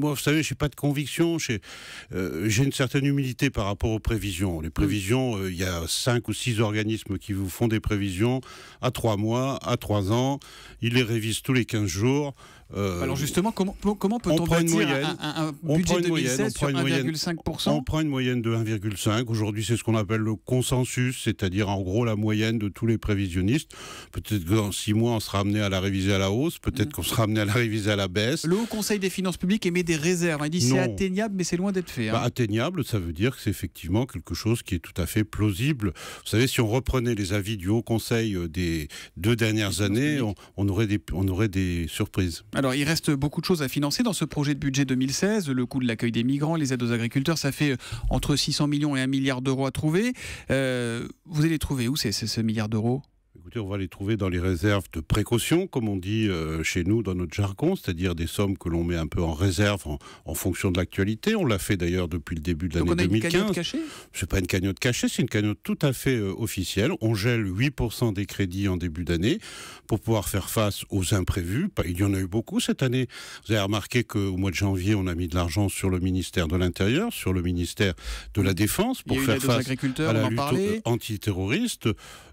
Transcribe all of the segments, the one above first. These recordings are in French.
moi, vous savez, je n'ai pas de conviction. Euh, j'ai une certaine humilité par rapport aux prévisions. Les prévisions, euh, il y a cinq ou six organismes qui vous font des prévisions à trois mois, à trois ans. Ils les révisent tous les 15 jours. Euh, Alors justement, comment, comment peut-on bâtir moyenne, un, un, de sur 1,5% On prend une moyenne de 1,5. Aujourd'hui, c'est ce qu'on appelle le consensus, c'est-à-dire en gros la moyenne de tous les prévisionnistes. Peut-être que dans six mois, on sera amené à la réviser à la hausse, peut-être mmh. qu'on sera amené à la réviser à la baisse. Le Haut Conseil des finances publiques émet des réserves. Il dit c'est atteignable, mais c'est loin d'être fait. Hein. Bah, atteignable, ça veut dire que c'est effectivement quelque chose qui est tout à fait plausible. Vous savez, si on reprenait les avis du Haut Conseil euh, des deux dernières années, on, aurait des, on aurait des surprises. Ah, alors, il reste beaucoup de choses à financer dans ce projet de budget 2016. Le coût de l'accueil des migrants, les aides aux agriculteurs, ça fait euh, entre 600 millions et 1 milliard d'euros à trouver. Euh, vous allez trouver où c'est ce milliard d'euros Écoutez, on va les trouver dans les réserves de précaution, comme on dit euh, chez nous dans notre jargon, c'est-à-dire des sommes que l'on met un peu en réserve en, fonction de l'actualité. On l'a fait d'ailleurs depuis le début de l'année 2015. C'est pas une cagnotte cachée, c'est une cagnotte tout à fait euh, officielle. On gèle 8% des crédits en début d'année pour pouvoir faire face aux imprévus. Il y en a eu beaucoup cette année. Vous avez remarqué qu'au mois de janvier, on a mis de l'argent sur le ministère de l'Intérieur, sur le ministère de la Défense pour faire face à la lutte antiterroriste.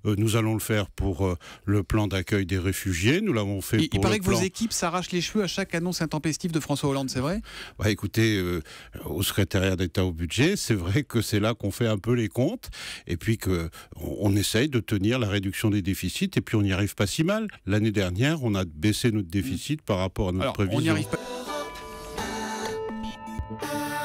Euh, nous allons le faire pour euh, le plan d'accueil des réfugiés, nous l'avons fait il, pour. Il paraît que vos équipes s'arrachent les cheveux à chaque annonce intempestive de François Hollande, c'est vrai bah, Écoutez, euh, au secrétariat d'État au budget, c'est vrai que c'est là qu'on fait un peu les comptes, et puis qu'on on essaye de tenir la réduction des déficits, et puis on n'y arrive pas si mal. L'année dernière, on a baissé notre déficit par rapport à notre Alors, prévision. On arrive pas...